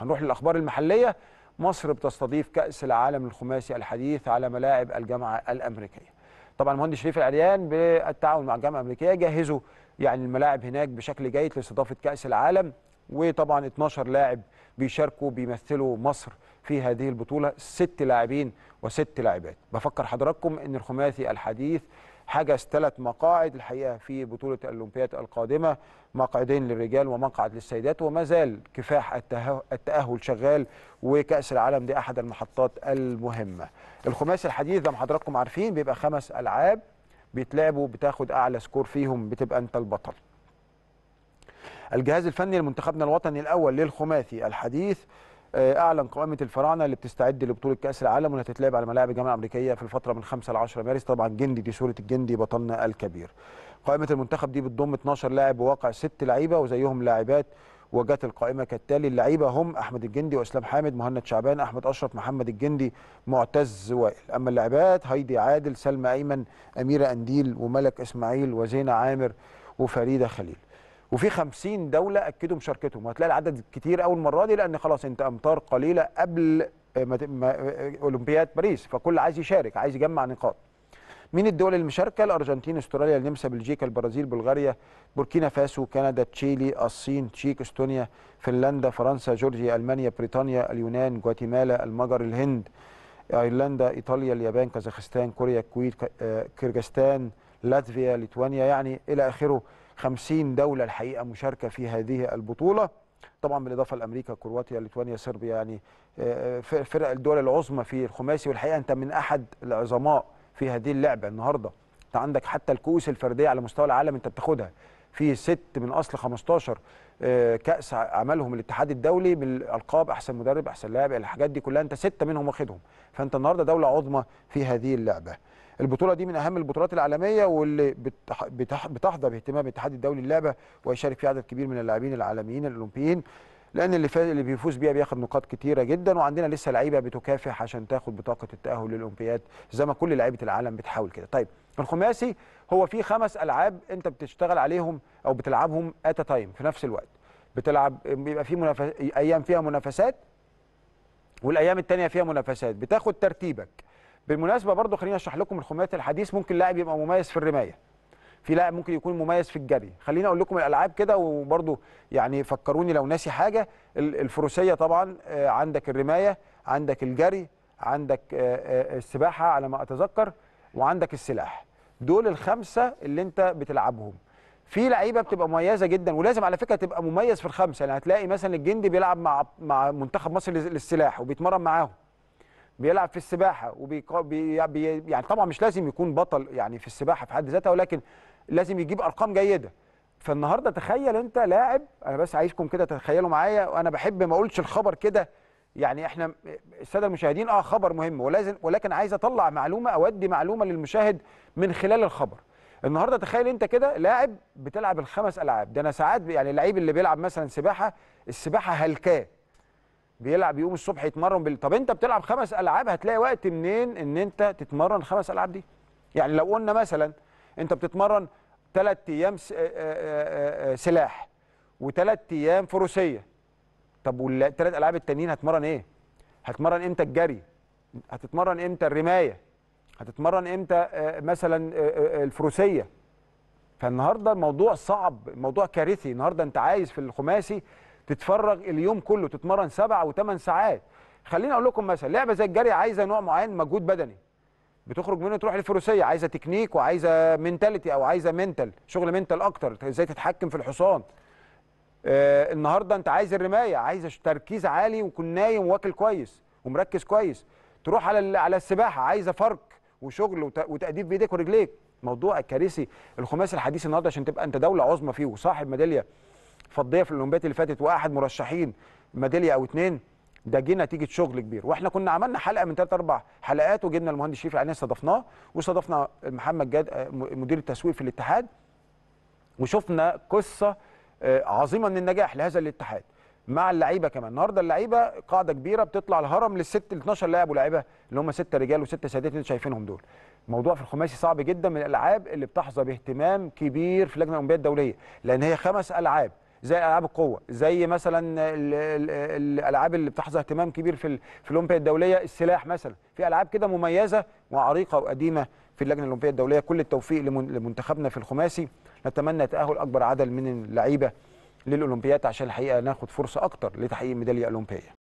هنروح للاخبار المحليه مصر بتستضيف كاس العالم الخماسي الحديث على ملاعب الجامعه الامريكيه طبعا المهندس شريف العريان بالتعاون مع الجامعه الامريكيه جهزوا يعني الملاعب هناك بشكل جيد لاستضافه كاس العالم وطبعا 12 لاعب بيشاركوا بيمثلوا مصر في هذه البطوله ست لاعبين وست لاعبات بفكر حضراتكم ان الخماسي الحديث حجز ثلاث مقاعد الحقيقه في بطوله الاولمبياد القادمه مقعدين للرجال ومقعد للسيدات وما زال كفاح التاهل شغال وكاس العالم دي احد المحطات المهمه. الخماسي الحديث زي ما حضراتكم عارفين بيبقى خمس العاب بيتلعبوا بتاخد اعلى سكور فيهم بتبقى انت البطل. الجهاز الفني لمنتخبنا الوطني الاول للخماسي الحديث آه، اعلن قائمه الفراعنه اللي بتستعد لبطوله كاس العالم واللي هتتلعب على ملاعب الجامعه الامريكيه في الفتره من 5 ل 10 مارس طبعا جندي دي صوره الجندي بطلنا الكبير قائمه المنتخب دي بتضم 12 لاعب وواقع ست لعيبه وزيهم لاعبات وجت القائمه كالتالي اللعيبه هم احمد الجندي واسلام حامد مهند شعبان احمد اشرف محمد الجندي معتز وائل اما اللاعبات هايدي عادل سلمى ايمن اميره انديل وملك اسماعيل وزينه عامر وفريده خليل وفي 50 دوله اكدوا مشاركتهم وهتلاقي العدد كتير قوي المره دي لان خلاص انت امتار قليله قبل اولمبياد باريس فكل عايز يشارك عايز يجمع نقاط مين الدول المشاركه الارجنتين استراليا النمسا بلجيكا البرازيل بلغاريا بوركينا فاسو كندا تشيلي الصين تشيك استونيا فنلندا فرنسا جورجيا المانيا بريطانيا اليونان غواتيمالا المجر الهند ايرلندا ايطاليا اليابان كازاخستان كوريا الكويت آه، كيرغستان لاتفيا ليتوانيا يعني الى اخره 50 دوله الحقيقه مشاركه في هذه البطوله طبعا بالاضافه لامريكا كرواتيا ليتوانيا صربيا يعني آه، فرق الدول العظمى في الخماسي والحقيقه انت من احد العظماء في هذه اللعبه النهارده انت عندك حتى الكؤوس الفرديه على مستوى العالم انت بتاخدها في ست من اصل 15 آه، كاس عملهم الاتحاد الدولي بالالقاب احسن مدرب احسن لاعب الحاجات دي كلها انت سته منهم واخدهم فانت النهارده دوله عظمى في هذه اللعبه البطوله دي من اهم البطولات العالميه واللي بتحظى باهتمام الاتحاد الدولي للعبه ويشارك فيها عدد كبير من اللاعبين العالميين الاولمبيين لان اللي فاز اللي بيفوز بيها بياخد نقاط كتيره جدا وعندنا لسه لعيبه بتكافح عشان تاخد بطاقه التاهل للاولمبياد زي ما كل لعيبه العالم بتحاول كده طيب الخماسي هو في خمس العاب انت بتشتغل عليهم او بتلعبهم ات تايم في نفس الوقت بتلعب بيبقى في منافس... ايام فيها منافسات والايام الثانيه فيها منافسات بتاخد ترتيبك بالمناسبه برضو خليني اشرح لكم الخماسي الحديث ممكن لاعب يبقى مميز في الرمايه في لاعب ممكن يكون مميز في الجري خليني اقول لكم الالعاب كده وبرضو يعني فكروني لو ناسي حاجه الفروسيه طبعا آه، عندك الرمايه عندك الجري عندك آه، آه، السباحه على ما اتذكر وعندك السلاح دول الخمسه اللي انت بتلعبهم في لعيبه بتبقى مميزه جدا ولازم على فكره تبقى مميز في الخمسه يعني هتلاقي مثلا الجندي بيلعب مع مع منتخب مصر للسلاح وبيتمرن معاهم بيلعب في السباحه وبي بي... بي... يعني طبعا مش لازم يكون بطل يعني في السباحه في حد ذاتها ولكن لازم يجيب ارقام جيده فالنهارده تخيل انت لاعب انا بس عايزكم كده تتخيلوا معايا وانا بحب ما اقولش الخبر كده يعني احنا الساده المشاهدين اه خبر مهم ولازم ولكن عايز اطلع معلومه اودي معلومه للمشاهد من خلال الخبر النهارده تخيل انت كده لاعب بتلعب الخمس العاب ده انا ساعات يعني اللعيب اللي بيلعب مثلا سباحه السباحه هلكاه بيلعب يقوم الصبح يتمرن بال... طب انت بتلعب خمس العاب هتلاقي وقت منين ان انت تتمرن خمس العاب دي يعني لو قلنا مثلا انت بتتمرن ثلاث ايام س... سلاح وثلاث ايام فروسيه طب والثلاث العاب التانيين هتمرن ايه هتمرن امتى الجري هتتمرن امتى الرمايه هتتمرن امتى مثلا الفروسيه فالنهارده الموضوع صعب الموضوع كارثي النهارده انت عايز في الخماسي تتفرج اليوم كله تتمرن سبع او ثمان ساعات خليني اقول لكم مثلا لعبه زي الجري عايزه نوع معين مجهود بدني بتخرج منه تروح للفروسيه عايزه تكنيك وعايزه منتاليتي او عايزه منتال شغل منتال اكتر ازاي تتحكم في الحصان آه النهارده انت عايز الرمايه عايز تركيز عالي وكون نايم واكل كويس ومركز كويس تروح على على السباحه عايزه فرق وشغل وتاديب بايديك ورجليك موضوع الكارثي الخماسي الحديث النهارده عشان تبقى انت دوله عظمى فيه وصاحب ميداليه فضيه في الاولمبيات اللي فاتت واحد مرشحين ميداليه او اثنين ده جه نتيجه شغل كبير واحنا كنا عملنا حلقه من ثلاث اربع حلقات وجبنا المهندس شريف العيني استضفناه واستضفنا محمد جاد آه، مدير التسويق في الاتحاد وشفنا قصه آه، عظيمه من النجاح لهذا الاتحاد مع اللعيبه كمان النهارده اللعيبه قاعده كبيره بتطلع الهرم للست ال 12 لاعب ولاعيبه اللي هم ست رجال وست سيدات اللي انتم شايفينهم دول موضوع في الخماسي صعب جدا من الالعاب اللي بتحظى باهتمام كبير في لجنه الاولمبيه الدوليه لان هي خمس العاب زي العاب القوه زي مثلا الالعاب اللي بتحظى اهتمام كبير في في الاولمبيه الدوليه السلاح مثلا في العاب كده مميزه وعريقه وقديمه في اللجنه الاولمبيه الدوليه كل التوفيق لمنتخبنا في الخماسي نتمنى تاهل اكبر عدد من اللعيبه للاولمبياد عشان الحقيقه ناخد فرصه اكتر لتحقيق ميداليه اولمبيه